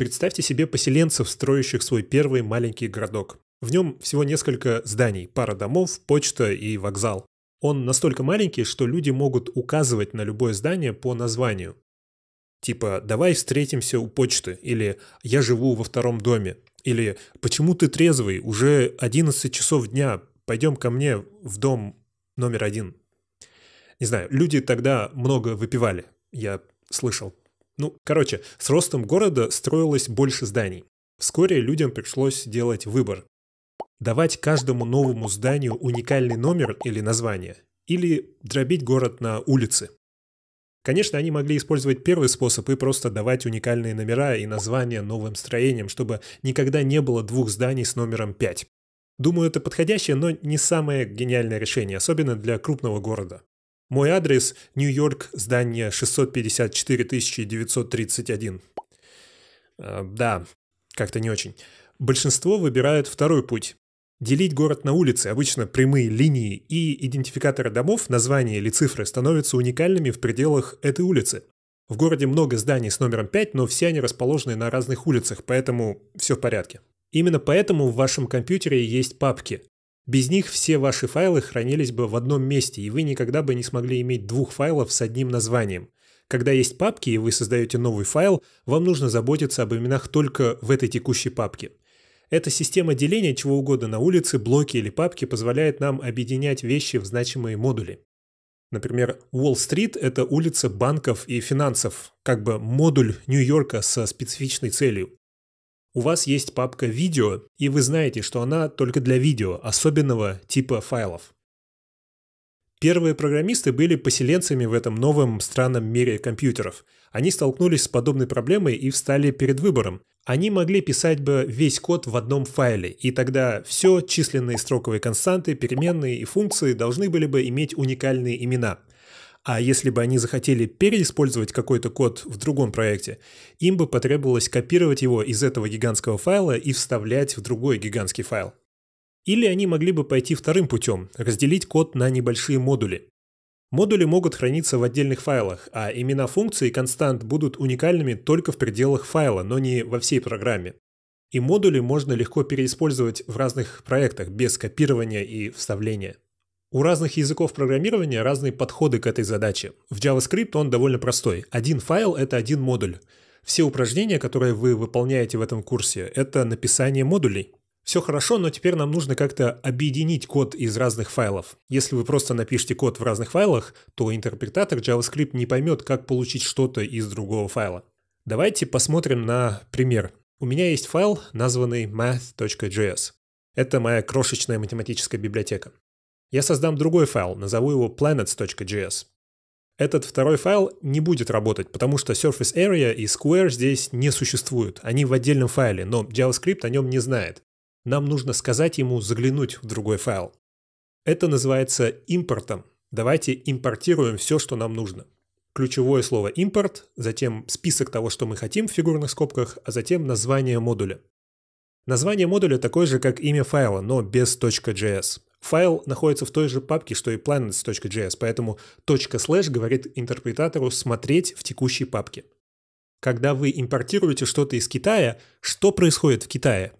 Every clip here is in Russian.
Представьте себе поселенцев, строящих свой первый маленький городок. В нем всего несколько зданий, пара домов, почта и вокзал. Он настолько маленький, что люди могут указывать на любое здание по названию. Типа «давай встретимся у почты» или «я живу во втором доме» или «почему ты трезвый? Уже 11 часов дня, пойдем ко мне в дом номер один». Не знаю, люди тогда много выпивали, я слышал. Ну, короче, с ростом города строилось больше зданий. Вскоре людям пришлось делать выбор. Давать каждому новому зданию уникальный номер или название, или дробить город на улицы. Конечно, они могли использовать первый способ и просто давать уникальные номера и названия новым строениям, чтобы никогда не было двух зданий с номером 5. Думаю, это подходящее, но не самое гениальное решение, особенно для крупного города. Мой адрес – Нью-Йорк, здание 654 931. Э, да, как-то не очень. Большинство выбирают второй путь. Делить город на улицы, обычно прямые линии и идентификаторы домов, названия или цифры становятся уникальными в пределах этой улицы. В городе много зданий с номером 5, но все они расположены на разных улицах, поэтому все в порядке. Именно поэтому в вашем компьютере есть папки. Без них все ваши файлы хранились бы в одном месте, и вы никогда бы не смогли иметь двух файлов с одним названием. Когда есть папки и вы создаете новый файл, вам нужно заботиться об именах только в этой текущей папке. Эта система деления чего угодно на улице, блоки или папки позволяет нам объединять вещи в значимые модули. Например, Уолл-стрит – это улица банков и финансов, как бы модуль Нью-Йорка со специфичной целью. У вас есть папка «Видео», и вы знаете, что она только для видео, особенного типа файлов. Первые программисты были поселенцами в этом новом странном мире компьютеров. Они столкнулись с подобной проблемой и встали перед выбором. Они могли писать бы весь код в одном файле, и тогда все численные строковые константы, переменные и функции должны были бы иметь уникальные имена. А если бы они захотели переиспользовать какой-то код в другом проекте, им бы потребовалось копировать его из этого гигантского файла и вставлять в другой гигантский файл. Или они могли бы пойти вторым путем, разделить код на небольшие модули. Модули могут храниться в отдельных файлах, а имена функций и констант будут уникальными только в пределах файла, но не во всей программе. И модули можно легко переиспользовать в разных проектах без копирования и вставления. У разных языков программирования разные подходы к этой задаче. В JavaScript он довольно простой. Один файл — это один модуль. Все упражнения, которые вы выполняете в этом курсе, это написание модулей. Все хорошо, но теперь нам нужно как-то объединить код из разных файлов. Если вы просто напишите код в разных файлах, то интерпретатор JavaScript не поймет, как получить что-то из другого файла. Давайте посмотрим на пример. У меня есть файл, названный math.js. Это моя крошечная математическая библиотека. Я создам другой файл, назову его planets.js. Этот второй файл не будет работать, потому что Surface Area и Square здесь не существуют. Они в отдельном файле, но JavaScript о нем не знает. Нам нужно сказать ему заглянуть в другой файл. Это называется импортом. Давайте импортируем все, что нам нужно. Ключевое слово import, затем список того, что мы хотим в фигурных скобках, а затем название модуля. Название модуля такое же, как имя файла, но без .js. Файл находится в той же папке, что и planets.js, поэтому .slash говорит интерпретатору смотреть в текущей папке. Когда вы импортируете что-то из Китая, что происходит в Китае?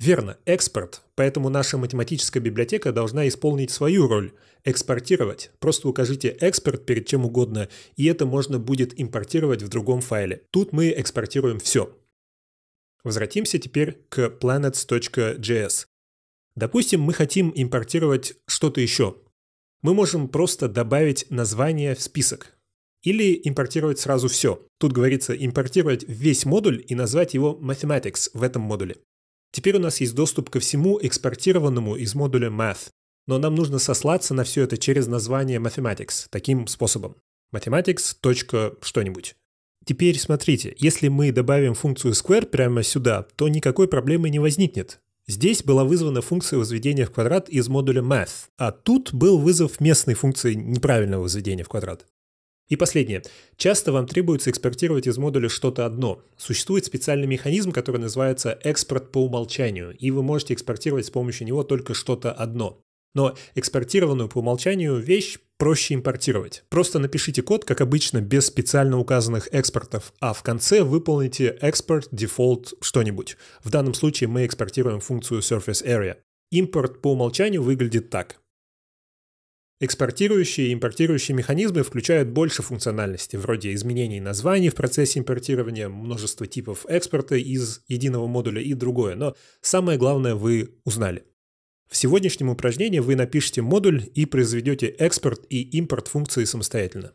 Верно, экспорт. Поэтому наша математическая библиотека должна исполнить свою роль – экспортировать. Просто укажите экспорт перед чем угодно, и это можно будет импортировать в другом файле. Тут мы экспортируем все. Возвратимся теперь к planets.js. Допустим, мы хотим импортировать что-то еще. Мы можем просто добавить название в список. Или импортировать сразу все. Тут говорится импортировать весь модуль и назвать его Mathematics в этом модуле. Теперь у нас есть доступ ко всему экспортированному из модуля Math, но нам нужно сослаться на все это через название Mathematics таким способом. Mathematics. что-нибудь. Теперь смотрите, если мы добавим функцию square прямо сюда, то никакой проблемы не возникнет. Здесь была вызвана функция возведения в квадрат из модуля math, а тут был вызов местной функции неправильного возведения в квадрат. И последнее. Часто вам требуется экспортировать из модуля что-то одно. Существует специальный механизм, который называется экспорт по умолчанию, и вы можете экспортировать с помощью него только что-то одно. Но экспортированную по умолчанию вещь проще импортировать. Просто напишите код, как обычно, без специально указанных экспортов, а в конце выполните экспорт, дефолт, что-нибудь. В данном случае мы экспортируем функцию Surface Area. Импорт по умолчанию выглядит так. Экспортирующие и импортирующие механизмы включают больше функциональности, вроде изменений названий в процессе импортирования, множество типов экспорта из единого модуля и другое. Но самое главное вы узнали. В сегодняшнем упражнении вы напишите модуль и произведете экспорт и импорт функции самостоятельно.